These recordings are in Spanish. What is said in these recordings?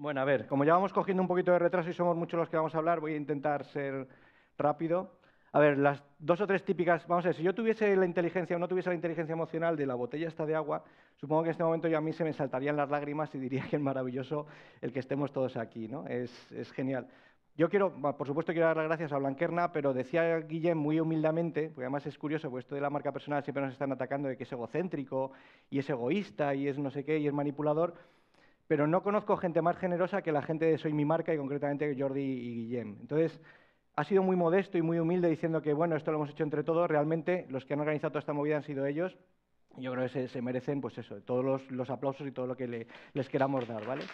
Bueno, a ver, como ya vamos cogiendo un poquito de retraso y somos muchos los que vamos a hablar, voy a intentar ser rápido. A ver, las dos o tres típicas, vamos a ver, si yo tuviese la inteligencia o no tuviese la inteligencia emocional de la botella esta de agua, supongo que en este momento yo a mí se me saltarían las lágrimas y diría que es maravilloso el que estemos todos aquí, ¿no? Es, genial. Yo quiero, por supuesto, quiero dar las gracias a Blanquerna, pero decía Guillem muy humildemente, porque además es curioso, puesto pues de la marca personal siempre nos están atacando de que es egocéntrico y es egoísta y es no sé qué y es manipulador pero no conozco gente más generosa que la gente de Soy mi marca y concretamente Jordi y Guillem. Entonces, ha sido muy modesto y muy humilde diciendo que, bueno, esto lo hemos hecho entre todos, realmente los que han organizado toda esta movida han sido ellos. Yo creo que se, merecen, pues eso, todos los, aplausos y todo lo que les queramos dar, ¿vale?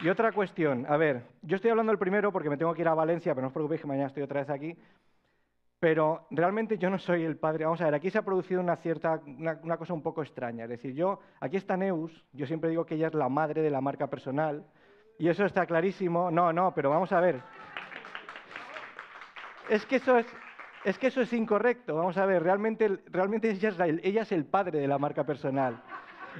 Y otra cuestión, a ver, yo estoy hablando el primero porque me tengo que ir a Valencia, pero no os preocupéis que mañana estoy otra vez aquí. Pero realmente yo no soy el padre. Vamos a ver, aquí se ha producido una cierta, una, cosa un poco extraña. Es decir, yo, aquí está Neus, yo siempre digo que ella es la madre de la marca personal, y eso está clarísimo. No, no, pero vamos a ver. Es que eso es, incorrecto. Vamos a ver, realmente, realmente ella es, ella es el padre de la marca personal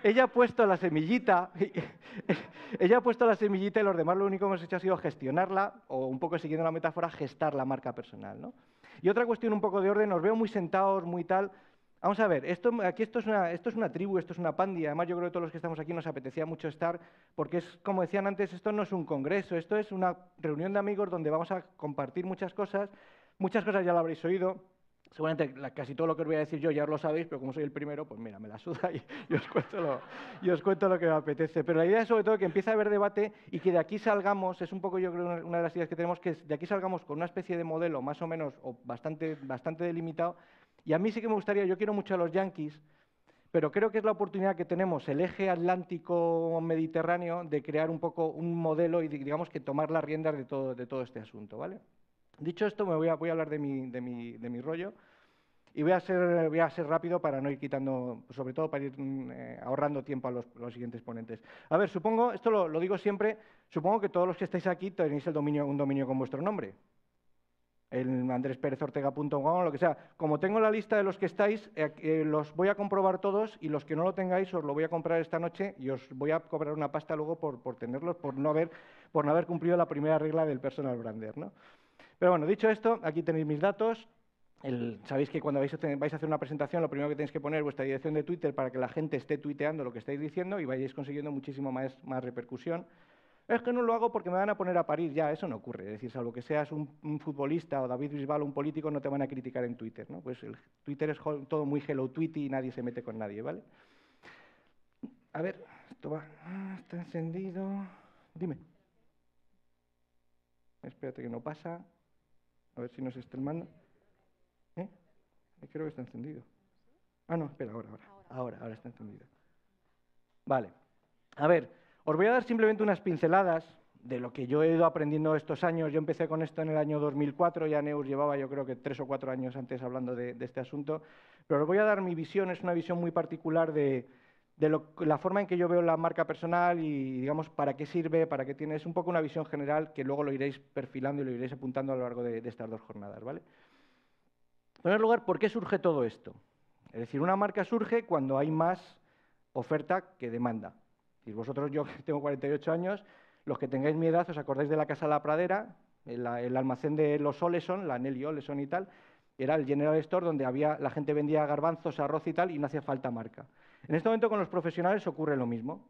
ella ha puesto la semillita, ella ha puesto la semillita y los demás lo único que hemos hecho ha sido gestionarla, o un poco siguiendo la metáfora, gestar la marca personal, ¿no? Y otra cuestión un poco de orden, os veo muy sentados, muy tal. Vamos a ver, esto, aquí esto es, una, esto es una tribu, esto es una pandilla. Además, yo creo que todos los que estamos aquí nos apetecía mucho estar, porque es, como decían antes, esto no es un congreso, esto es una reunión de amigos donde vamos a compartir muchas cosas. Muchas cosas ya lo habréis oído, Seguramente casi todo lo que os voy a decir yo ya lo sabéis, pero como soy el primero, pues mira, me la suda y, os cuento lo, que me apetece. Pero la idea es sobre todo que empiece a haber debate y que de aquí salgamos, es un poco yo creo una de las ideas que tenemos, que de aquí salgamos con una especie de modelo más o menos o bastante, bastante delimitado. Y a mí sí que me gustaría, yo quiero mucho a los yankees, pero creo que es la oportunidad que tenemos, el eje atlántico-mediterráneo, de crear un poco un modelo y digamos que tomar las riendas de todo, de todo este asunto, ¿vale? Dicho esto, me voy a, voy a hablar de mi, de mi, de mi rollo. Y voy a, ser, voy a ser rápido para no ir quitando, sobre todo para ir mm, eh, ahorrando tiempo a los, siguientes ponentes. A ver, supongo, esto lo, digo siempre, supongo que todos los que estáis aquí tenéis el dominio, un dominio con vuestro nombre. El andrésperezortega.com, lo que sea. Como tengo la lista de los que estáis, eh, eh, los voy a comprobar todos y los que no lo tengáis os lo voy a comprar esta noche y os voy a cobrar una pasta luego por, por tenerlos, por no, haber, por no haber cumplido la primera regla del personal brander. Pero bueno, dicho esto, aquí tenéis mis datos el, sabéis que cuando vais a, hacer una presentación, lo primero que tenéis que poner es vuestra dirección de Twitter para que la gente esté tuiteando lo que estáis diciendo y vayáis consiguiendo muchísimo más, más repercusión. Es que no lo hago porque me van a poner a parir. Ya, eso no ocurre. Es decir, salvo que seas un, futbolista o David Bisbal, un político, no te van a criticar en Twitter. ¿no? Pues el Twitter es todo muy hello tweety y nadie se mete con nadie, ¿vale? A ver, esto va. Ah, está encendido. Dime. Espérate que no pasa. A ver si nos está mando. Creo que está encendido. Ah, no, espera, ahora, ahora. Ahora, ahora está encendido. Vale. A ver, os voy a dar simplemente unas pinceladas de lo que yo he ido aprendiendo estos años. Yo empecé con esto en el año 2004, ya Neus llevaba yo creo que tres o cuatro años antes hablando de, este asunto, pero os voy a dar mi visión, es una visión muy particular de, la forma en que yo veo la marca personal y, digamos, para qué sirve, para qué tiene. Es un poco una visión general que luego lo iréis perfilando y lo iréis apuntando a lo largo de, de estas dos jornadas, ¿vale? En primer lugar, ¿por qué surge todo esto? Es decir, una marca surge cuando hay más oferta que demanda. Y vosotros, yo que tengo 48 años, los que tengáis mi os acordáis de la Casa La Pradera, el, almacén de los Oleson, la Nelly Oleson y tal, era el General Store donde había, la gente vendía garbanzos, arroz y tal, y no hacía falta marca. En este momento con los profesionales ocurre lo mismo.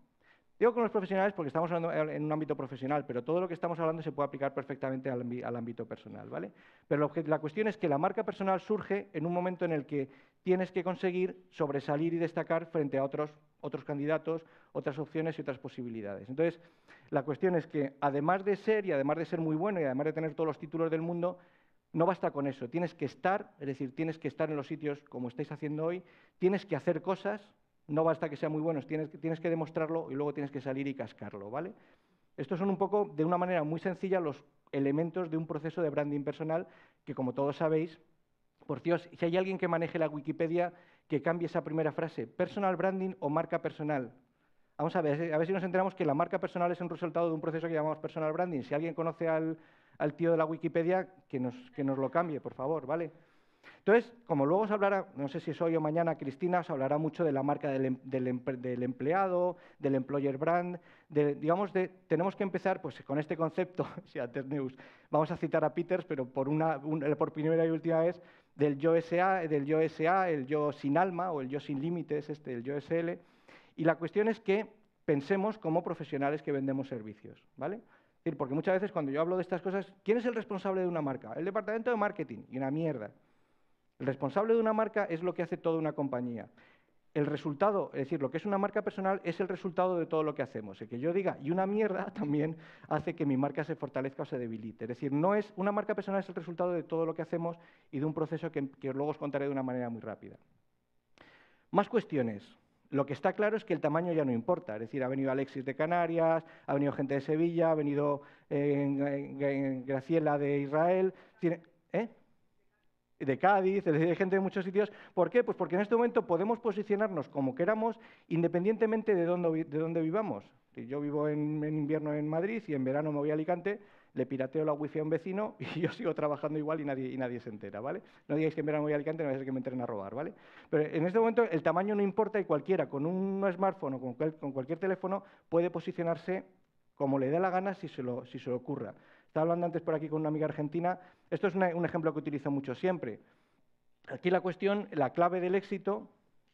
Digo con los profesionales porque estamos hablando en un ámbito profesional, pero todo lo que estamos hablando se puede aplicar perfectamente al, ámbito personal, ¿vale? Pero la cuestión es que la marca personal surge en un momento en el que tienes que conseguir sobresalir y destacar frente a otros, otros candidatos, otras opciones y otras posibilidades. Entonces, la cuestión es que además de ser y además de ser muy bueno y además de tener todos los títulos del mundo, no basta con eso, tienes que estar, es decir, tienes que estar en los sitios como estáis haciendo hoy, tienes que hacer cosas, no basta que sea muy bueno, tienes, que demostrarlo y luego tienes que salir y cascarlo, ¿vale? Estos son un poco, de una manera muy sencilla, los elementos de un proceso de branding personal que, como todos sabéis, por Dios, si hay alguien que maneje la Wikipedia, que cambie esa primera frase, personal branding o marca personal. Vamos a ver, a ver si nos enteramos que la marca personal es un resultado de un proceso que llamamos personal branding. Si alguien conoce al, al tío de la Wikipedia, que nos, que nos lo cambie, por favor, ¿vale? Entonces, como luego os hablará, no sé si es hoy o mañana, Cristina os hablará mucho de la marca del, em, empleado, del employer brand, digamos, tenemos que empezar pues, con este concepto, si antes news, vamos a citar a Peters, pero por, una, por primera y última vez, del yo SA, del yo el yo sin alma o el yo sin límites, este, el yo SL, y la cuestión es que pensemos como profesionales que vendemos servicios, ¿vale? porque muchas veces cuando yo hablo de estas cosas, ¿quién es el responsable de una marca? El departamento de marketing, y una mierda. El responsable de una marca es lo que hace toda una compañía. El resultado, es decir, lo que es una marca personal es el resultado de todo lo que hacemos. El que yo diga y una mierda también hace que mi marca se fortalezca o se debilite. Es decir, no es una marca personal es el resultado de todo lo que hacemos y de un proceso que, luego os contaré de una manera muy rápida. Más cuestiones. Lo que está claro es que el tamaño ya no importa. Es decir, ha venido Alexis de Canarias, ha venido gente de Sevilla, ha venido eh, Graciela de Israel de Cádiz, de gente de muchos sitios. ¿Por qué? Pues porque en este momento podemos posicionarnos como queramos independientemente de dónde, de dónde vivamos. yo vivo en, invierno en Madrid y en verano me voy a Alicante, le pirateo la wifi a un vecino y yo sigo trabajando igual y nadie, nadie se entera, ¿vale? No digáis que en verano voy a Alicante, no ser que me entren a robar, ¿vale? Pero en este momento el tamaño no importa y cualquiera con un smartphone o con, cualquier teléfono puede posicionarse como le dé la gana si se lo, si se lo ocurra. Estaba hablando antes por aquí con una amiga argentina. Esto es un ejemplo que utilizo mucho siempre. Aquí la cuestión, la clave del éxito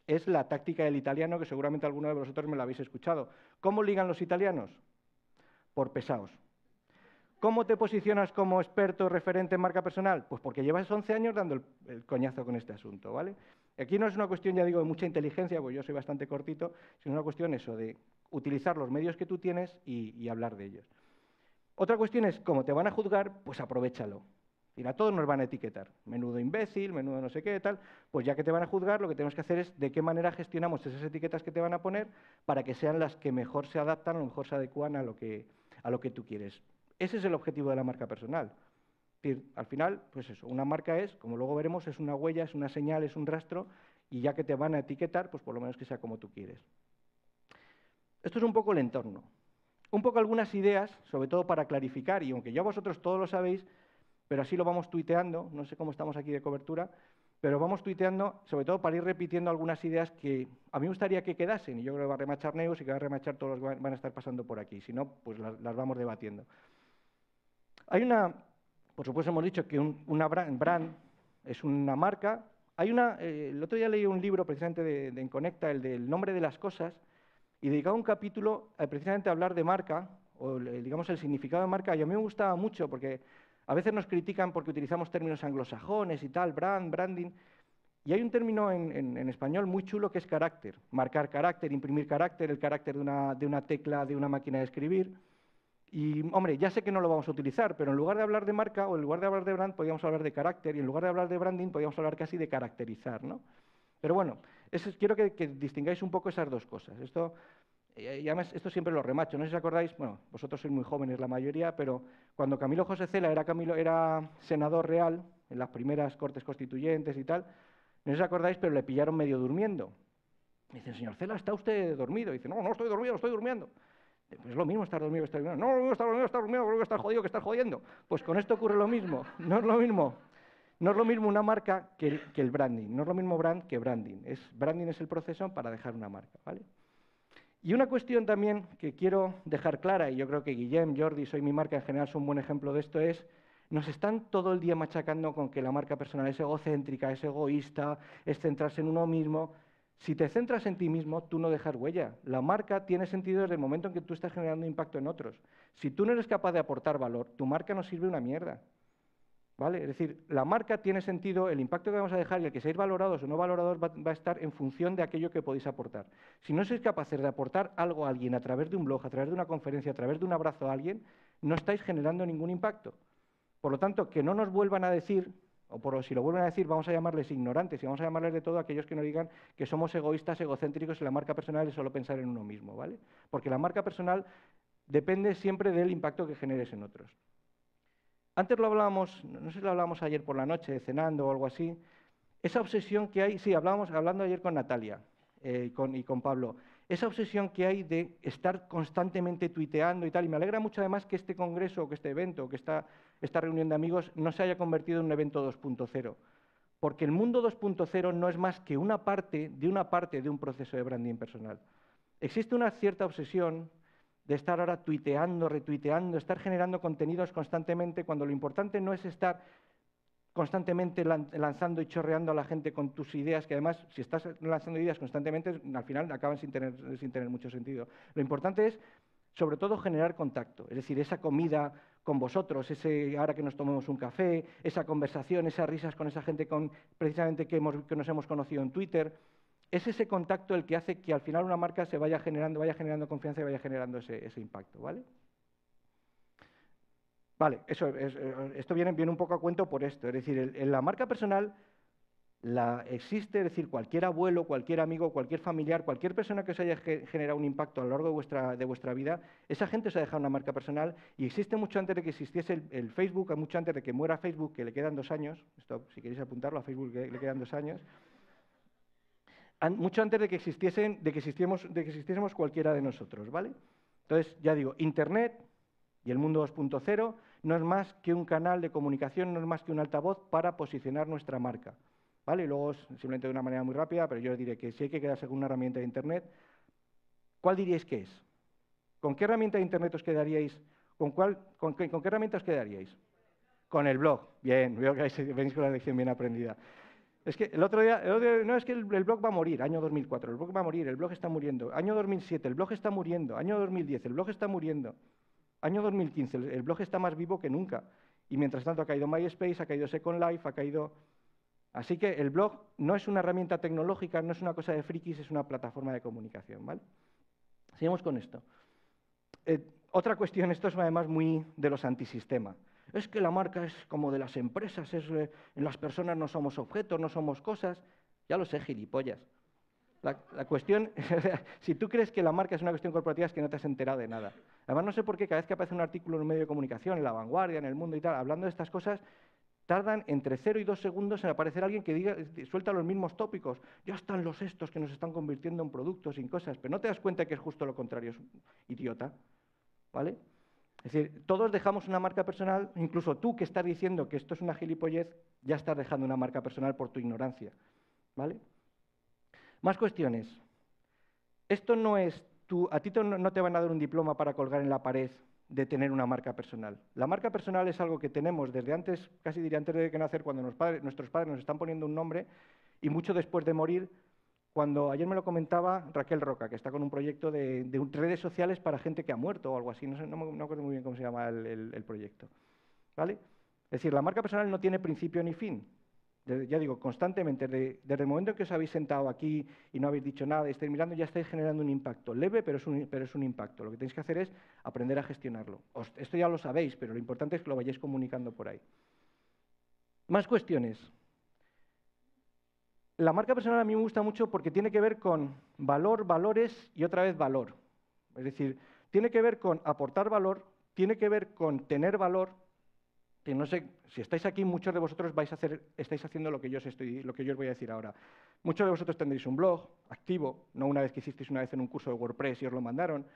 es la táctica del italiano, que seguramente alguno de vosotros me la habéis escuchado. ¿Cómo ligan los italianos? Por pesados. ¿Cómo te posicionas como experto referente en marca personal? Pues porque llevas 11 años dando el, coñazo con este asunto, ¿vale? Aquí no es una cuestión, ya digo, de mucha inteligencia, porque yo soy bastante cortito, sino una cuestión eso de utilizar los medios que tú tienes y hablar de ellos. Otra cuestión es, cómo te van a juzgar, pues aprovechalo. Y a todos nos van a etiquetar. Menudo imbécil, menudo no sé qué, tal. Pues ya que te van a juzgar, lo que tenemos que hacer es de qué manera gestionamos esas etiquetas que te van a poner para que sean las que mejor se adaptan, o lo mejor se adecuan a lo que, a lo que tú quieres. Ese es el objetivo de la marca personal. Al final, pues eso, una marca es, como luego veremos, es una huella, es una señal, es un rastro, y ya que te van a etiquetar, pues por lo menos que sea como tú quieres. Esto es un poco el entorno un poco algunas ideas, sobre todo para clarificar, y aunque ya vosotros todos lo sabéis, pero así lo vamos tuiteando, no sé cómo estamos aquí de cobertura, pero vamos tuiteando, sobre todo para ir repitiendo algunas ideas que a mí me gustaría que quedasen, y yo creo que va a remachar Neus y que va a remachar todos los que van a estar pasando por aquí, si no, pues las, vamos debatiendo. Hay una, por supuesto hemos dicho que una brand, es una marca, hay una, eh, el otro día leí un libro precisamente de, de Enconecta, el del nombre de las cosas, y dedicaba un capítulo eh, precisamente a hablar de marca, o eh, digamos el significado de marca, y a mí me gustaba mucho porque a veces nos critican porque utilizamos términos anglosajones y tal, brand, branding. Y hay un término en, español muy chulo que es carácter, marcar carácter, imprimir carácter, el carácter de una, de una tecla, de una máquina de escribir. Y, hombre, ya sé que no lo vamos a utilizar, pero en lugar de hablar de marca o en lugar de hablar de brand, podríamos hablar de carácter y en lugar de hablar de branding, podíamos hablar casi de caracterizar, ¿no? Pero bueno, quiero que, distingáis un poco esas dos cosas. Esto, eh, esto siempre lo remacho. No sé si os acordáis, bueno, vosotros sois muy jóvenes la mayoría, pero cuando Camilo José Cela era, Camilo, era senador real, en las primeras cortes constituyentes y tal, no sé si os acordáis, pero le pillaron medio durmiendo. Dicen, señor Cela, ¿está usted dormido? Dice, no, no estoy dormido, estoy durmiendo. Pues lo mismo estar dormido que estar durmiendo. No, no, estar dormido, estar durmiendo, creo que estar jodido, que estar jodiendo. Pues con esto ocurre lo mismo. No es lo mismo no es lo mismo una marca que el, branding, no es lo mismo brand que branding. Es, branding es el proceso para dejar una marca, ¿vale? Y una cuestión también que quiero dejar clara, y yo creo que Guillem, Jordi, Soy Mi Marca en general son un buen ejemplo de esto, es nos están todo el día machacando con que la marca personal es egocéntrica, es egoísta, es centrarse en uno mismo. Si te centras en ti mismo, tú no dejas huella. La marca tiene sentido desde el momento en que tú estás generando impacto en otros. Si tú no eres capaz de aportar valor, tu marca no sirve una mierda. Es decir, la marca tiene sentido, el impacto que vamos a dejar y el que seáis valorados o no valorados va, a estar en función de aquello que podéis aportar. Si no sois capaces de aportar algo a alguien a través de un blog, a través de una conferencia, a través de un abrazo a alguien, no estáis generando ningún impacto. Por lo tanto, que no nos vuelvan a decir, o si lo vuelven a decir, vamos a llamarles ignorantes y vamos a llamarles de todo aquellos que nos digan que somos egoístas, egocéntricos y la marca personal es solo pensar en uno mismo, ¿vale? Porque la marca personal depende siempre del impacto que generes en otros. Antes lo hablábamos, no sé si lo hablábamos ayer por la noche, cenando o algo así, esa obsesión que hay, sí, hablábamos hablando ayer con Natalia eh, y, con, Pablo, esa obsesión que hay de estar constantemente tuiteando y tal. Y me alegra mucho además que este congreso, que este evento, que esta, esta reunión de amigos no se haya convertido en un evento 2.0. Porque el mundo 2.0 no es más que una parte de una parte de un proceso de branding personal. Existe una cierta obsesión de estar ahora tuiteando, retuiteando, estar generando contenidos constantemente, cuando lo importante no es estar constantemente lanzando y chorreando a la gente con tus ideas, que además, si estás lanzando ideas constantemente, al final acaban sin tener, sin tener mucho sentido. Lo importante es, sobre todo, generar contacto, es decir, esa comida con vosotros, ese ahora que nos tomemos un café, esa conversación, esas risas con esa gente con, precisamente que, que nos hemos conocido en Twitter es ese contacto el que hace que al final una marca se vaya generando, vaya generando confianza y vaya generando ese, impacto, ¿vale? Vale, eso esto viene, un poco a cuento por esto. Es decir, en la marca personal existe, es decir, cualquier abuelo, cualquier amigo, cualquier familiar, cualquier persona que os haya generado un impacto a lo largo de vuestra, vida, esa gente os ha dejado una marca personal y existe mucho antes de que existiese el, Facebook, mucho antes de que muera Facebook, que le quedan dos años, esto si queréis apuntarlo a Facebook le quedan dos años, mucho antes de que, existiesen, de que, existiésemos, de que existiésemos cualquiera de nosotros, ¿vale? Entonces, ya digo, Internet y el mundo 2.0 no es más que un canal de comunicación, no es más que un altavoz para posicionar nuestra marca, ¿vale? Y luego, simplemente de una manera muy rápida, pero yo diré que si hay que quedarse con una herramienta de Internet, ¿cuál diríais que es? ¿Con qué herramienta de Internet os quedaríais? ¿Con, con, qué, con herramienta os quedaríais? Con el blog. Bien, veo que venís con la lección bien aprendida. Es que el otro día, no es que el, blog va a morir, año 2004, el blog va a morir, el blog está muriendo, año 2007, el blog está muriendo, año 2010, el blog está muriendo, año 2015, el, blog está más vivo que nunca. Y mientras tanto ha caído MySpace, ha caído Second Life, ha caído... Así que el blog no es una herramienta tecnológica, no es una cosa de frikis, es una plataforma de comunicación, ¿vale? Seguimos con esto. Eh, otra cuestión, esto es además muy de los antisistema es que la marca es como de las empresas, eh, en las personas no somos objetos, no somos cosas. Ya lo sé, gilipollas. La, cuestión, si tú crees que la marca es una cuestión corporativa es que no te has enterado de nada. Además, no sé por qué cada vez que aparece un artículo en un medio de comunicación, en La Vanguardia, en El Mundo y tal, hablando de estas cosas, tardan entre cero y dos segundos en aparecer alguien que diga, eh, suelta los mismos tópicos. Ya están los estos que nos están convirtiendo en productos, en cosas, pero no te das cuenta que es justo lo contrario, es idiota. ¿Vale? Es decir, todos dejamos una marca personal, incluso tú que estás diciendo que esto es una gilipollez, ya estás dejando una marca personal por tu ignorancia. ¿Vale? Más cuestiones. Esto no es tu, a ti no te van a dar un diploma para colgar en la pared de tener una marca personal. La marca personal es algo que tenemos desde antes, casi diría antes de que nacer, cuando nuestros padres nos están poniendo un nombre y mucho después de morir cuando ayer me lo comentaba Raquel Roca, que está con un proyecto de, redes sociales para gente que ha muerto o algo así, no, me, acuerdo muy bien cómo se llama el, proyecto. ¿Vale? Es decir, la marca personal no tiene principio ni fin. ya digo, constantemente, desde, el momento en que os habéis sentado aquí y no habéis dicho nada, estáis mirando, ya estáis generando un impacto. Leve, pero es un, impacto. Lo que tenéis que hacer es aprender a gestionarlo. esto ya lo sabéis, pero lo importante es que lo vayáis comunicando por ahí. Más cuestiones. La marca personal a mí me gusta mucho porque tiene que ver con valor, valores y otra vez valor. Es decir, tiene que ver con aportar valor, tiene que ver con tener valor. Que no sé, si estáis aquí, muchos de vosotros vais a estáis haciendo lo que, yo os estoy, lo que yo os voy a decir ahora. Muchos de vosotros tendréis un blog activo, no una vez que hicisteis una vez en un curso de WordPress y os lo mandaron.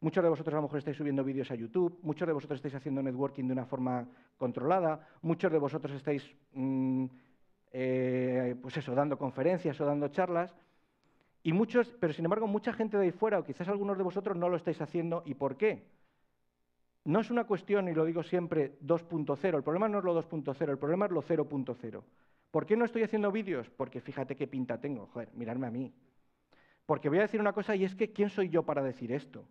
Muchos de vosotros a lo mejor estáis subiendo vídeos a YouTube, muchos de vosotros estáis haciendo networking de una forma controlada, muchos de vosotros estáis mm, eh, pues eso, dando conferencias o dando charlas. Y muchos, pero sin embargo, mucha gente de ahí fuera, o quizás algunos de vosotros, no lo estáis haciendo. ¿Y por qué? No es una cuestión, y lo digo siempre, 2.0. El problema no es lo 2.0, el problema es lo 0.0. ¿Por qué no estoy haciendo vídeos? Porque fíjate qué pinta tengo. Joder, mirarme a mí. Porque voy a decir una cosa y es que ¿quién soy yo para decir esto?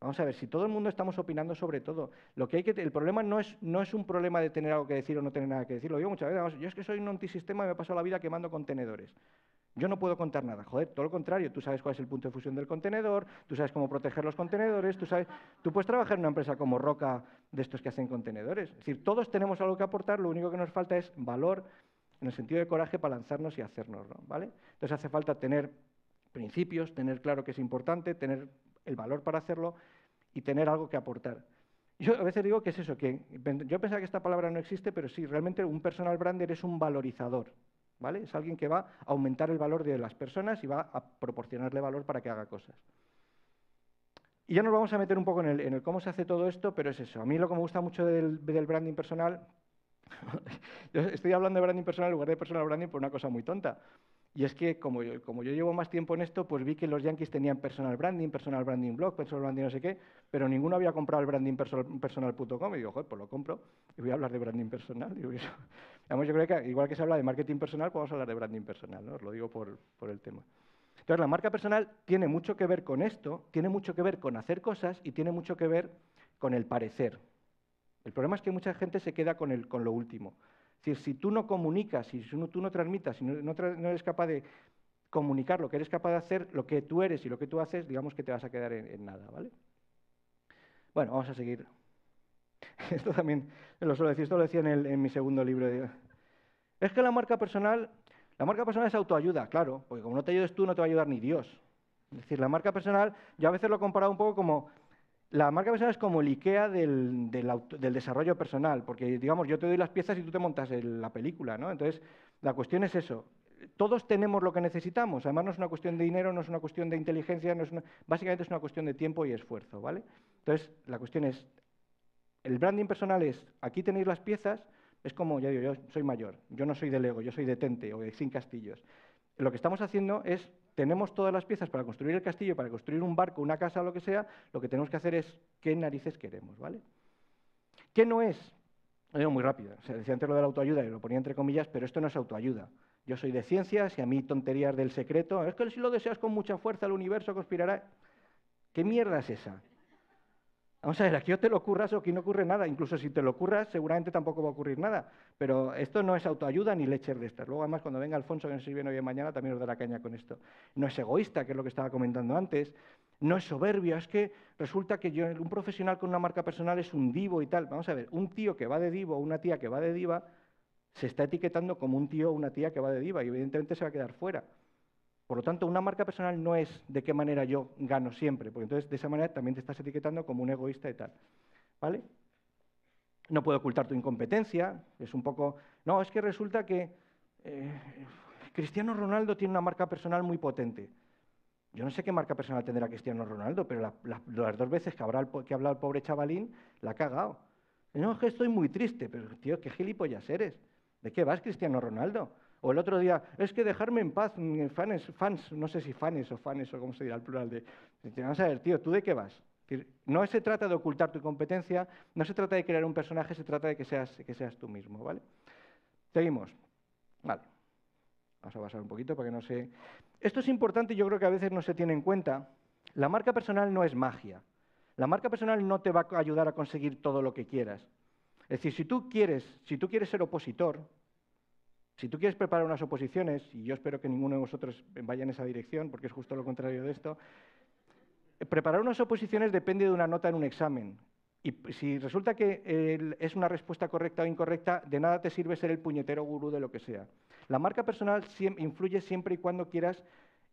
Vamos a ver, si todo el mundo estamos opinando sobre todo, lo que hay que el problema no es, no es un problema de tener algo que decir o no tener nada que decir. Lo digo muchas veces, yo es que soy un antisistema y me he pasado la vida quemando contenedores. Yo no puedo contar nada. Joder, todo lo contrario, tú sabes cuál es el punto de fusión del contenedor, tú sabes cómo proteger los contenedores, tú sabes, tú puedes trabajar en una empresa como Roca de estos que hacen contenedores. Es decir, todos tenemos algo que aportar, lo único que nos falta es valor en el sentido de coraje para lanzarnos y hacernoslo, ¿vale? Entonces hace falta tener principios, tener claro que es importante, tener el valor para hacerlo y tener algo que aportar. Yo a veces digo que es eso, que yo pensaba que esta palabra no existe, pero sí, realmente un personal brander es un valorizador, ¿vale? Es alguien que va a aumentar el valor de las personas y va a proporcionarle valor para que haga cosas. Y ya nos vamos a meter un poco en el, en el cómo se hace todo esto, pero es eso. A mí lo que me gusta mucho del, del branding personal, yo estoy hablando de branding personal en lugar de personal branding por una cosa muy tonta, y es que, como yo, llevo más tiempo en esto, pues vi que los Yankees tenían personal branding, personal branding blog, personal branding no sé qué, pero ninguno había comprado el branding personal.com. y digo, joder, pues lo compro y voy a hablar de branding personal. yo creo que igual que se habla de marketing personal, podemos pues hablar de branding personal, ¿no? Os lo digo por, el tema. Entonces, la marca personal tiene mucho que ver con esto, tiene mucho que ver con hacer cosas y tiene mucho que ver con el parecer. El problema es que mucha gente se queda con, con lo último. Es decir, si tú no comunicas, si tú no transmitas, si no, eres capaz de comunicar lo que eres capaz de hacer, lo que tú eres y lo que tú haces, digamos que te vas a quedar en, nada, ¿vale? Bueno, vamos a seguir. Esto también lo suelo decir, esto lo decía en, mi segundo libro. Es que la marca personal, la marca personal es autoayuda, claro, porque como no te ayudes tú, no te va a ayudar ni Dios. Es decir, la marca personal, yo a veces lo he comparado un poco como la marca personal es como el IKEA del, desarrollo personal, porque digamos, yo te doy las piezas y tú te montas la película, ¿no? Entonces, la cuestión es eso. Todos tenemos lo que necesitamos. Además, no es una cuestión de dinero, no es una cuestión de inteligencia, es básicamente es una cuestión de tiempo y esfuerzo, ¿vale? Entonces, la cuestión es, el branding personal es, aquí tenéis las piezas, es como, ya digo, yo soy mayor, yo no soy de Lego, yo soy de Tente o de Sin Castillos lo que estamos haciendo es, tenemos todas las piezas para construir el castillo, para construir un barco, una casa, lo que sea, lo que tenemos que hacer es qué narices queremos, ¿vale? ¿Qué no es? digo muy rápido, se decía antes lo de la autoayuda y lo ponía entre comillas, pero esto no es autoayuda. Yo soy de ciencias y a mí tonterías del secreto, es que si lo deseas con mucha fuerza el universo conspirará. ¿Qué mierda es esa? Vamos a ver, aquí o te lo ocurras o aquí no ocurre nada. Incluso si te lo ocurras, seguramente tampoco va a ocurrir nada. Pero esto no es autoayuda ni lecher de estas. Luego, además, cuando venga Alfonso, que no sirve viene hoy mañana, también os dará caña con esto. No es egoísta, que es lo que estaba comentando antes. No es soberbio. Es que resulta que yo, un profesional con una marca personal es un divo y tal. Vamos a ver, un tío que va de divo o una tía que va de diva se está etiquetando como un tío o una tía que va de diva y evidentemente se va a quedar fuera. Por lo tanto, una marca personal no es de qué manera yo gano siempre, porque entonces de esa manera también te estás etiquetando como un egoísta y tal. ¿Vale? No puedo ocultar tu incompetencia, es un poco... No, es que resulta que eh, Cristiano Ronaldo tiene una marca personal muy potente. Yo no sé qué marca personal tendrá Cristiano Ronaldo, pero las dos veces que, habrá el, que ha hablado el pobre chavalín, la ha cagado. No, es que estoy muy triste, pero tío, qué gilipollas eres. ¿De qué vas, Cristiano Ronaldo? O el otro día, es que dejarme en paz, mm, eh, fans, no sé si fans o fans o cómo se dirá el plural de... Vamos a ver, tío, ¿tú de qué vas? No se trata de ocultar tu competencia, no se trata de crear un personaje, se trata de que seas, que seas tú mismo, ¿vale? Seguimos. Vale. Vamos a pasar un poquito para que no se... Esto es importante, y yo creo que a veces no se tiene en cuenta. La marca personal no es magia. La marca personal no te va a ayudar a conseguir todo lo que quieras. Es decir, si tú quieres, si tú quieres ser opositor, si tú quieres preparar unas oposiciones, y yo espero que ninguno de vosotros vaya en esa dirección, porque es justo lo contrario de esto, preparar unas oposiciones depende de una nota en un examen. Y si resulta que es una respuesta correcta o incorrecta, de nada te sirve ser el puñetero gurú de lo que sea. La marca personal influye siempre y cuando quieras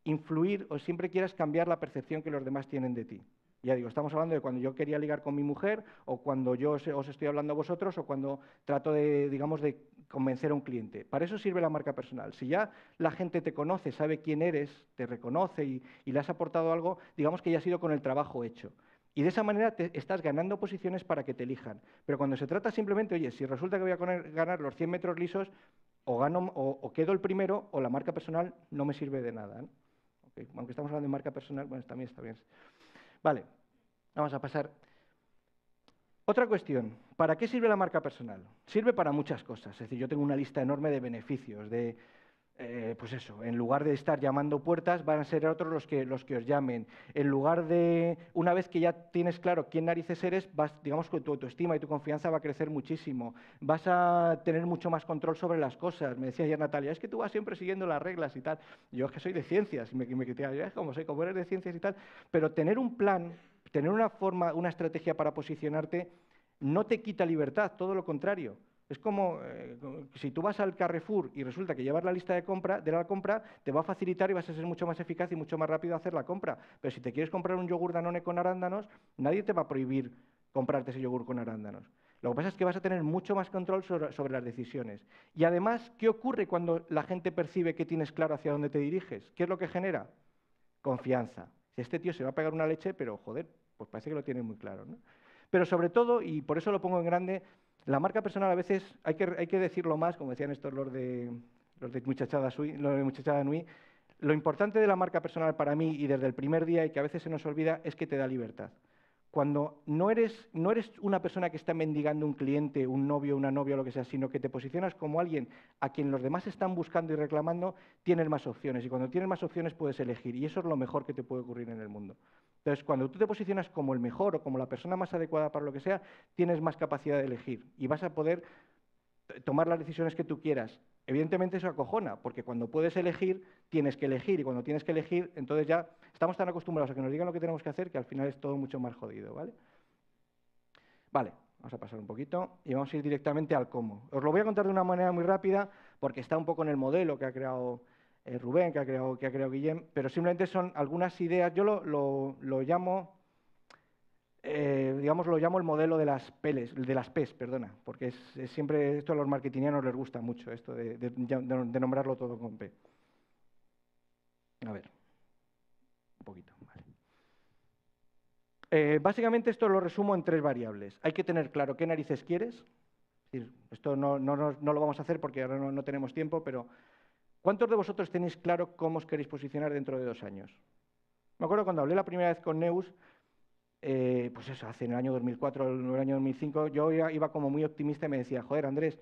influir o siempre quieras cambiar la percepción que los demás tienen de ti. Ya digo, estamos hablando de cuando yo quería ligar con mi mujer o cuando yo os, estoy hablando a vosotros o cuando trato de, digamos, de convencer a un cliente. Para eso sirve la marca personal. Si ya la gente te conoce, sabe quién eres, te reconoce y, y le has aportado algo, digamos que ya ha sido con el trabajo hecho. Y de esa manera te estás ganando posiciones para que te elijan. Pero cuando se trata simplemente, oye, si resulta que voy a ganar los 100 metros lisos, o, gano, o, quedo el primero o la marca personal no me sirve de nada. Aunque estamos hablando de marca personal, bueno, también está bien. Vale, vamos a pasar. Otra cuestión, ¿para qué sirve la marca personal? Sirve para muchas cosas. Es decir, yo tengo una lista enorme de beneficios, de eh, pues eso, en lugar de estar llamando puertas, van a ser otros los que, los que os llamen. En lugar de, una vez que ya tienes claro quién narices eres, vas, digamos que tu autoestima y tu confianza va a crecer muchísimo. Vas a tener mucho más control sobre las cosas. Me decía ayer Natalia, es que tú vas siempre siguiendo las reglas y tal. Yo es que soy de ciencias, y me, me como soy, como eres de ciencias y tal. Pero tener un plan, tener una forma, una estrategia para posicionarte, no te quita libertad, todo lo contrario. Es eh, como si tú vas al Carrefour y resulta que llevar la lista de compra de la compra te va a facilitar y vas a ser mucho más eficaz y mucho más rápido hacer la compra. Pero si te quieres comprar un yogur Danone con arándanos, nadie te va a prohibir comprarte ese yogur con arándanos. Lo que pasa es que vas a tener mucho más control sobre, las decisiones. Y además, ¿qué ocurre cuando la gente percibe que tienes claro hacia dónde te diriges? ¿Qué es lo que genera? Confianza. Si este tío se va a pegar una leche, pero joder, pues parece que lo tiene muy claro. Pero sobre todo, y por eso lo pongo en grande, la marca personal a veces hay que, decirlo más, como decían estos los de, los de Muchachada, Nui. Lo importante de la marca personal para mí y desde el primer día y que a veces se nos olvida es que te da libertad. Cuando no eres, no eres una persona que está mendigando un cliente, un novio, una novia, o lo que sea, sino que te posicionas como alguien a quien los demás están buscando y reclamando, tienes más opciones. Y cuando tienes más opciones puedes elegir. Y eso es lo mejor que te puede ocurrir en el mundo. Entonces, cuando tú te posicionas como el mejor o como la persona más adecuada para lo que sea, tienes más capacidad de elegir y vas a poder tomar las decisiones que tú quieras. Evidentemente eso acojona, porque cuando puedes elegir, tienes que elegir, y cuando tienes que elegir, entonces ya estamos tan acostumbrados a que nos digan lo que tenemos que hacer que al final es todo mucho más jodido, ¿vale? Vale, vamos a pasar un poquito y vamos a ir directamente al cómo. Os lo voy a contar de una manera muy rápida, porque está un poco en el modelo que ha creado eh, Rubén, que ha, creado, que ha creado Guillem, pero simplemente son algunas ideas, yo lo, llamo, eh, digamos, lo llamo el modelo de las peles, de las PES, perdona, porque es, siempre esto a los marketingianos les gusta mucho, esto de, nombrarlo todo con P. A ver, un poquito, vale. Eh, básicamente esto lo resumo en tres variables. Hay que tener claro qué narices quieres. esto no, no, lo vamos a hacer porque ahora no, tenemos tiempo, pero ¿Cuántos de vosotros tenéis claro cómo os queréis posicionar dentro de dos años? Me acuerdo cuando hablé la primera vez con Neus, eh, pues eso, hace en el año 2004, en el año 2005, yo iba como muy optimista y me decía, joder, Andrés,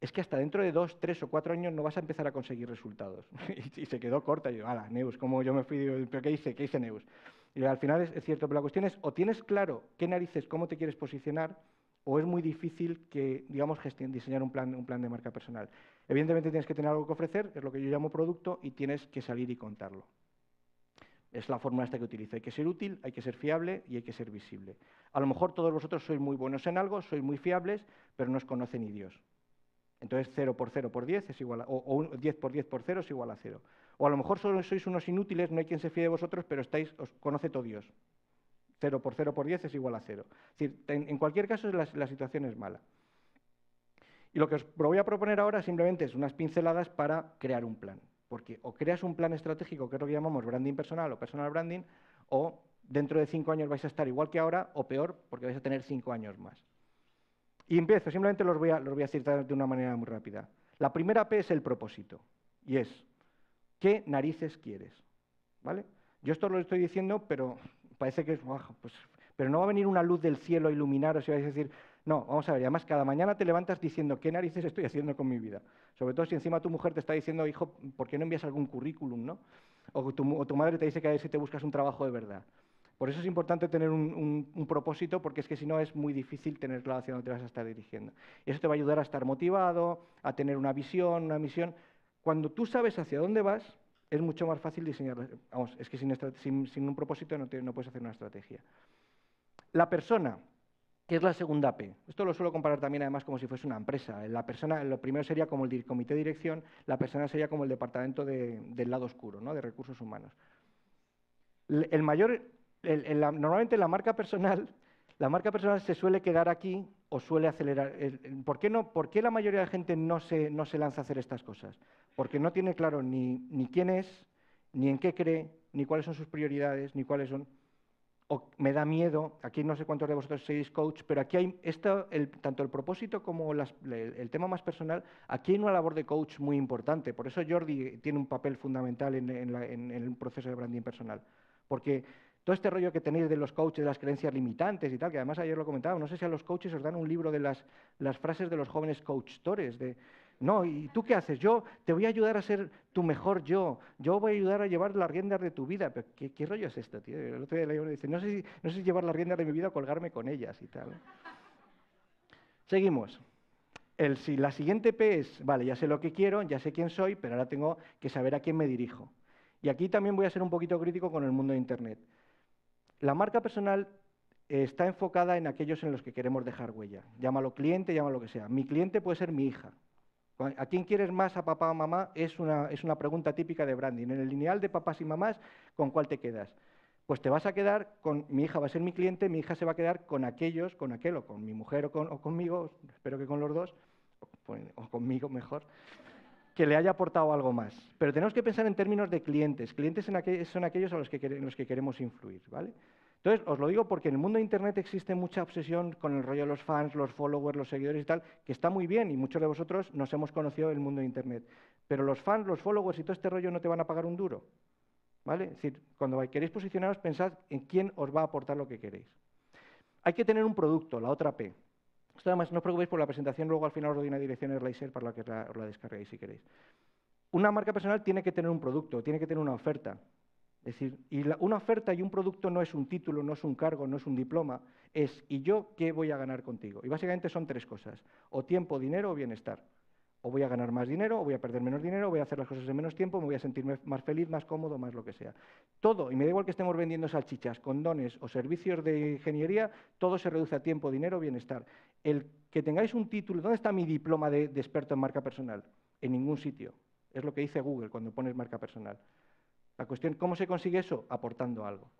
es que hasta dentro de dos, tres o cuatro años no vas a empezar a conseguir resultados. y, se quedó corta. Y yo, ala, Neus, ¿cómo yo me fui, ¿pero qué hice? ¿Qué hice Neus? Y al final es cierto, pero la cuestión es, o tienes claro qué narices, cómo te quieres posicionar, o es muy difícil que, digamos, diseñar un plan, de marca personal. Evidentemente tienes que tener algo que ofrecer, es lo que yo llamo producto, y tienes que salir y contarlo. Es la fórmula esta que utilizo. Hay que ser útil, hay que ser fiable y hay que ser visible. A lo mejor todos vosotros sois muy buenos en algo, sois muy fiables, pero no os conoce ni Dios. Entonces 0 por 0 por 10 es igual a, o, 10 por 10 por 0 es igual a 0. O a lo mejor sois unos inútiles, no hay quien se fíe de vosotros, pero estáis, os conoce todo Dios. 0 por 0 por 10 es igual a 0. Es decir, en, cualquier caso la, situación es mala. Y lo que os voy a proponer ahora simplemente es unas pinceladas para crear un plan. Porque o creas un plan estratégico, que es lo que llamamos branding personal o personal branding, o dentro de cinco años vais a estar igual que ahora o peor, porque vais a tener cinco años más. Y empiezo, simplemente los voy a, los voy a de una manera muy rápida. La primera P es el propósito, y es, ¿qué narices quieres? ¿Vale? Yo esto lo estoy diciendo, pero parece que es, pues, pero no va a venir una luz del cielo a iluminaros y vais a decir, no, vamos a ver, además cada mañana te levantas diciendo, ¿qué narices estoy haciendo con mi vida? Sobre todo si encima tu mujer te está diciendo, hijo, ¿por qué no envías algún currículum, no? O tu, o tu madre te dice que a ver si te buscas un trabajo de verdad. Por eso es importante tener un, un, propósito, porque es que si no es muy difícil tener claro hacia dónde te vas a estar dirigiendo. Y eso te va a ayudar a estar motivado, a tener una visión, una misión. Cuando tú sabes hacia dónde vas, es mucho más fácil diseñar. Vamos, es que sin, un propósito no, puedes hacer una estrategia. La persona, que es la segunda P. Esto lo suelo comparar también, además, como si fuese una empresa. La persona, lo primero sería como el comité de dirección, la persona sería como el departamento del lado oscuro, ¿no? de recursos humanos. El mayor, normalmente la marca personal, la marca personal se suele quedar aquí o suele acelerar. ¿Por qué, no, por qué la mayoría de la gente no se, no se lanza a hacer estas cosas? Porque no tiene claro ni, ni quién es, ni en qué cree, ni cuáles son sus prioridades, ni cuáles son... O me da miedo, aquí no sé cuántos de vosotros seis coach, pero aquí hay esto, el, tanto el propósito como el, tema más personal, aquí hay una labor de coach muy importante. Por eso Jordi tiene un papel fundamental en, en el proceso de branding personal. Porque todo este rollo que tenéis de los coaches, de las creencias limitantes y tal, que además ayer lo comentaba, no sé si a los coaches os dan un libro de las, frases de los jóvenes coachtores, de, no, ¿y tú qué haces? Yo te voy a ayudar a ser tu mejor yo, yo voy a ayudar a llevar las riendas de tu vida. Pero ¿qué, rollo es esto, tío? El otro día le dice, no sé, si, no sé llevar las riendas de mi vida o colgarme con ellas y tal. Seguimos. la siguiente P es, vale, ya sé lo que quiero, ya sé quién soy, pero ahora tengo que saber a quién me dirijo. Y aquí también voy a ser un poquito crítico con el mundo de Internet. La marca personal eh, está enfocada en aquellos en los que queremos dejar huella. Llámalo cliente, llámalo lo que sea. Mi cliente puede ser mi hija. ¿A quién quieres más, a papá o mamá? Es una, pregunta típica de branding. En el lineal de papás y mamás, ¿con cuál te quedas? Pues te vas a quedar con, mi hija va a ser mi cliente, mi hija se va a quedar con aquellos, con aquel, o con mi mujer o conmigo, espero que con los dos, o pues, conmigo mejor, que le haya aportado algo más. Pero tenemos que pensar en términos de clientes. Clientes en son aquellos a los que, los que queremos influir, ¿vale? Entonces, os lo digo porque en el mundo de Internet existe mucha obsesión con el rollo de los fans, los followers, los seguidores y tal, que está muy bien y muchos de vosotros nos hemos conocido el mundo de Internet. Pero los fans, los followers y todo este rollo no te van a pagar un duro, ¿vale? Es decir, cuando queréis posicionaros, pensad en quién os va a aportar lo que queréis. Hay que tener un producto, la otra P. Esto pues además, no os preocupéis por la presentación, luego al final os doy una dirección Raiser para la que la, os la descarguéis si queréis. Una marca personal tiene que tener un producto, tiene que tener una oferta. Es decir, y una oferta y un producto no es un título, no es un cargo, no es un diploma, es ¿y yo qué voy a ganar contigo? Y básicamente son tres cosas, o tiempo, dinero o bienestar. O voy a ganar más dinero, o voy a perder menos dinero, o voy a hacer las cosas en menos tiempo, me voy a sentir más feliz, más cómodo, más lo que sea. Todo, y me da igual que estemos vendiendo salchichas, condones o servicios de ingeniería, todo se reduce a tiempo, dinero, bienestar. El que tengáis un título, ¿dónde está mi diploma de, experto en marca personal? En ningún sitio. Es lo que dice Google cuando pones marca personal. La cuestión, ¿cómo se consigue eso? Aportando algo.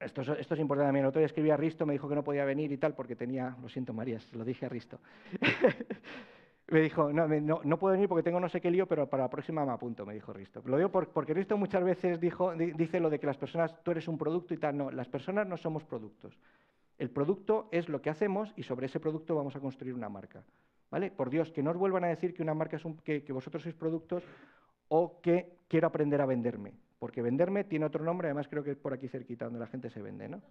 Esto es, esto es, importante también. El otro día escribí a Risto, me dijo que no podía venir y tal, porque tenía, lo siento María, lo dije a Risto. Me dijo, no, no, puedo venir porque tengo no sé qué lío, pero para la próxima me apunto, me dijo Risto. Lo digo porque Risto muchas veces dijo, dice lo de que las personas, tú eres un producto y tal. No, las personas no somos productos. El producto es lo que hacemos y sobre ese producto vamos a construir una marca. ¿Vale? Por Dios, que no os vuelvan a decir que una marca es un, que, que vosotros sois productos o que quiero aprender a venderme. Porque venderme tiene otro nombre, además creo que es por aquí cerquita donde la gente se vende, ¿no?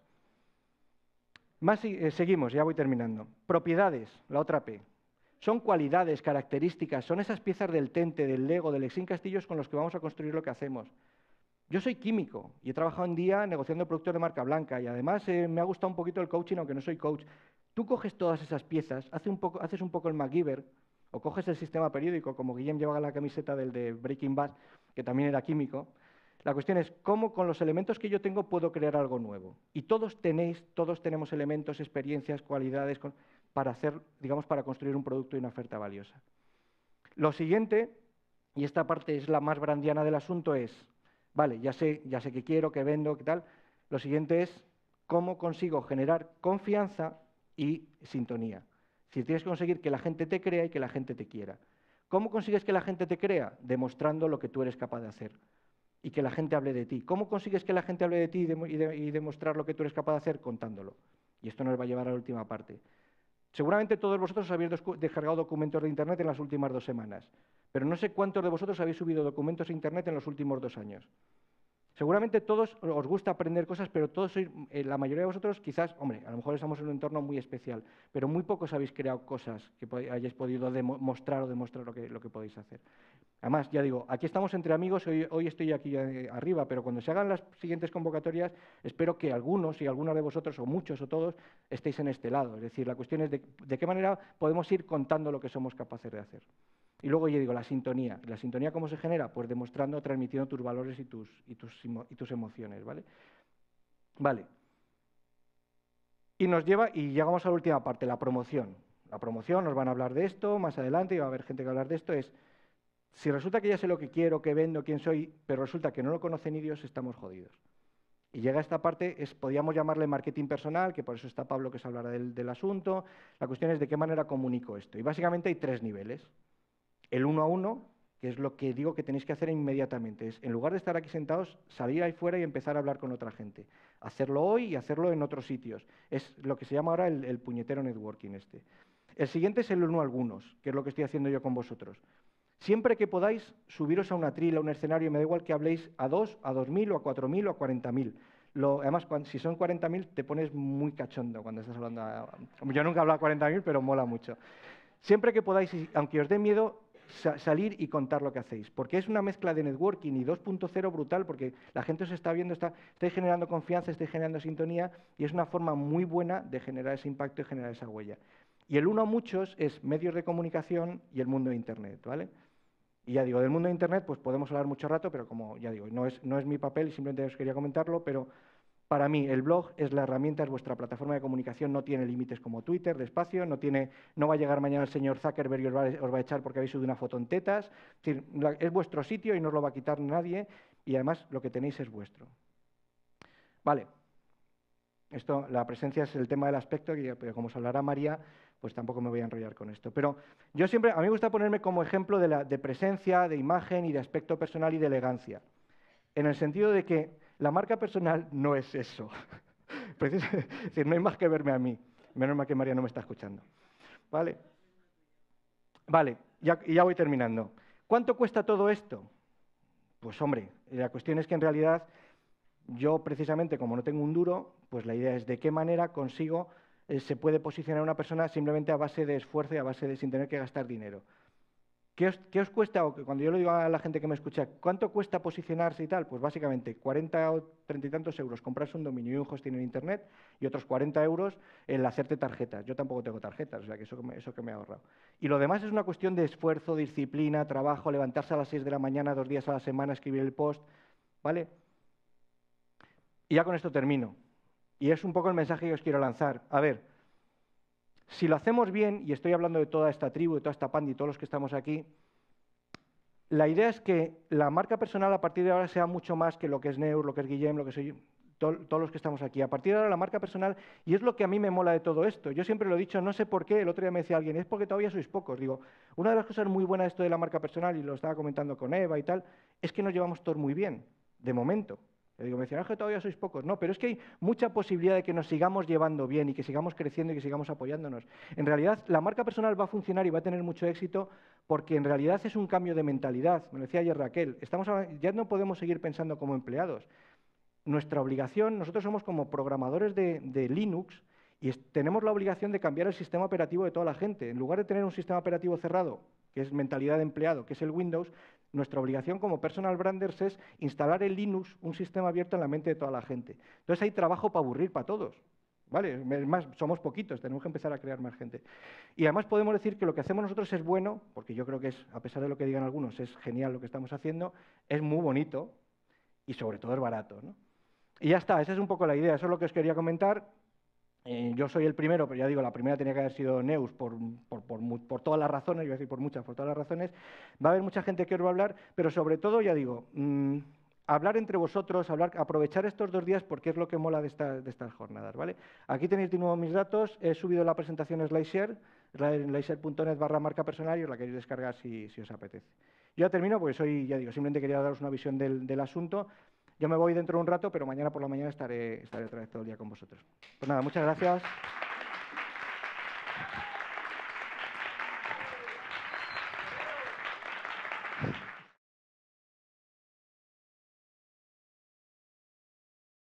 Más eh, seguimos, ya voy terminando. Propiedades, la otra P son cualidades, características, son esas piezas del Tente, del Lego, del Exín Castillos con los que vamos a construir lo que hacemos. Yo soy químico y he trabajado un día negociando productos de marca blanca y además eh, me ha gustado un poquito el coaching, aunque no soy coach. Tú coges todas esas piezas, haces un poco, haces un poco el MacGyver o coges el sistema periódico, como Guillem llevaba la camiseta del de Breaking Bad, que también era químico. La cuestión es cómo con los elementos que yo tengo puedo crear algo nuevo. Y todos tenéis, todos tenemos elementos, experiencias, cualidades para hacer, digamos, para construir un producto y una oferta valiosa. Lo siguiente, y esta parte es la más brandiana del asunto, es, vale, ya sé, ya sé qué quiero, que vendo, qué tal. Lo siguiente es cómo consigo generar confianza y sintonía. Si tienes que conseguir que la gente te crea y que la gente te quiera. ¿Cómo consigues que la gente te crea? Demostrando lo que tú eres capaz de hacer y que la gente hable de ti. ¿Cómo consigues que la gente hable de ti y demostrar lo que tú eres capaz de hacer? Contándolo. Y esto nos va a llevar a la última parte. Seguramente todos vosotros habéis descargado documentos de Internet en las últimas dos semanas, pero no sé cuántos de vosotros habéis subido documentos de Internet en los últimos dos años. Seguramente todos os gusta aprender cosas, pero todos eh, la mayoría de vosotros quizás, hombre, a lo mejor estamos en un entorno muy especial, pero muy pocos habéis creado cosas que hayáis podido demostrar o demostrar lo que, podéis hacer. Además, ya digo, aquí estamos entre amigos, hoy, estoy aquí eh, arriba, pero cuando se hagan las siguientes convocatorias, espero que algunos y algunas de vosotros, o muchos o todos, estéis en este lado. Es decir, la cuestión es de qué manera podemos ir contando lo que somos capaces de hacer. Y luego yo digo, la sintonía. ¿La sintonía cómo se genera? Pues demostrando, transmitiendo tus valores y tus, y tus, y tus emociones, ¿vale? Vale. Y nos lleva, y llegamos a la última parte, la promoción. La promoción, nos van a hablar de esto más adelante y va a haber gente que va a hablar de esto, es si resulta que ya sé lo que quiero, qué vendo, quién soy, pero resulta que no lo conocen ni Dios, estamos jodidos. Y llega esta parte, es, podríamos llamarle marketing personal, que por eso está Pablo que se hablará del, del asunto. La cuestión es de qué manera comunico esto. Y básicamente hay tres niveles el uno a uno, que es lo que digo que tenéis que hacer inmediatamente, es en lugar de estar aquí sentados, salir ahí fuera y empezar a hablar con otra gente. Hacerlo hoy y hacerlo en otros sitios. Es lo que se llama ahora el, puñetero networking este. El siguiente es el uno a algunos, que es lo que estoy haciendo yo con vosotros. Siempre que podáis, subiros a una trila, a un escenario, me da igual que habléis a dos, a dos mil, o a cuatro mil, o a cuarenta mil. además, si son cuarenta mil, te pones muy cachondo cuando estás hablando. yo nunca he hablado a mil, pero mola mucho. Siempre que podáis, aunque os dé miedo, salir y contar lo que hacéis, porque es una mezcla de networking y 2.0 brutal, porque la gente os está viendo, está, estáis generando confianza, estáis generando sintonía y es una forma muy buena de generar ese impacto y generar esa huella. Y el uno a muchos es medios de comunicación y el mundo de Internet, ¿vale? Y ya digo, del mundo de Internet pues podemos hablar mucho rato, pero como ya digo, no es, no es mi papel, y simplemente os quería comentarlo, pero para mí, el blog es la herramienta, es vuestra plataforma de comunicación, no tiene límites como Twitter, de espacio, no, tiene, no va a llegar mañana el señor Zuckerberg y os va, a echar porque habéis subido una foto en tetas. Es, vuestro sitio y no os lo va a quitar nadie y además lo que tenéis es vuestro. Vale. Esto, la presencia es el tema del aspecto, pero como os hablará María, pues tampoco me voy a enrollar con esto. Pero yo siempre, a mí me gusta ponerme como ejemplo de, la, de presencia, de imagen y de aspecto personal y de elegancia. En el sentido de que la marca personal no es eso. Pues es decir, no hay más que verme a mí. Menos mal que María no me está escuchando. Vale. Vale, ya, voy terminando. ¿Cuánto cuesta todo esto? Pues hombre, la cuestión es que en realidad yo precisamente como no tengo un duro, pues la idea es de qué manera consigo eh, se puede posicionar una persona simplemente a base de esfuerzo y a base de sin tener que gastar dinero. ¿Qué os, cuesta, o cuando yo le digo a la gente que me escucha, cuánto cuesta posicionarse y tal? Pues básicamente 40 o 30 y tantos euros comprarse un dominio y un hosting en Internet y otros 40 euros el hacerte tarjetas. Yo tampoco tengo tarjetas, o sea que eso, que me ha ahorrado. Y lo demás es una cuestión de esfuerzo, disciplina, trabajo, levantarse a las 6 de la mañana, dos días a la semana, escribir el post, ¿vale? Y ya con esto termino. Y es un poco el mensaje que os quiero lanzar. A ver, si lo hacemos bien, y estoy hablando de toda esta tribu, de toda esta pandi, todos los que estamos aquí, la idea es que la marca personal a partir de ahora sea mucho más que lo que es Neur, lo que es Guillem, lo que soy todos los que estamos aquí. A partir de ahora la marca personal, y es lo que a mí me mola de todo esto. Yo siempre lo he dicho, no sé por qué, el otro día me decía alguien, es porque todavía sois pocos. Digo, una de las cosas muy buenas de esto de la marca personal, y lo estaba comentando con Eva y tal, es que nos llevamos todos muy bien, de momento. Le digo, me que todavía sois pocos. No, pero es que hay mucha posibilidad de que nos sigamos llevando bien y que sigamos creciendo y que sigamos apoyándonos. En realidad, la marca personal va a funcionar y va a tener mucho éxito porque en realidad es un cambio de mentalidad. Me lo decía ayer Raquel, estamos, ya no podemos seguir pensando como empleados. Nuestra obligación, nosotros somos como programadores de, Linux y tenemos la obligación de cambiar el sistema operativo de toda la gente. En lugar de tener un sistema operativo cerrado, que es mentalidad de empleado, que es el Windows, nuestra obligación como personal branders es instalar el Linux un sistema abierto en la mente de toda la gente. Entonces hay trabajo para aburrir para todos. ¿Vale? Más, somos poquitos, tenemos que empezar a crear más gente. Y además podemos decir que lo que hacemos nosotros es bueno, porque yo creo que es, a pesar de lo que digan algunos, es genial lo que estamos haciendo, es muy bonito y sobre todo es barato. ¿no? Y ya está, esa es un poco la idea, eso es lo que os quería comentar. Eh, yo soy el primero, pero ya digo, la primera tenía que haber sido Neus por, todas las razones, yo voy a decir por muchas, por todas las razones. Va a haber mucha gente que os va a hablar, pero sobre todo, ya digo, mm, hablar entre vosotros, hablar, aprovechar estos dos días porque es lo que mola de, estas jornadas, ¿vale? Aquí tenéis de nuevo mis datos, he subido la presentación SlideShare, slideshare.net barra marca personal y os la queréis descargar si, si os apetece. Yo ya termino porque soy, ya digo, simplemente quería daros una visión del, del asunto. Yo me voy dentro de un rato, pero mañana por la mañana estaré, estaré otra vez todo el día con vosotros. Pues nada, muchas gracias.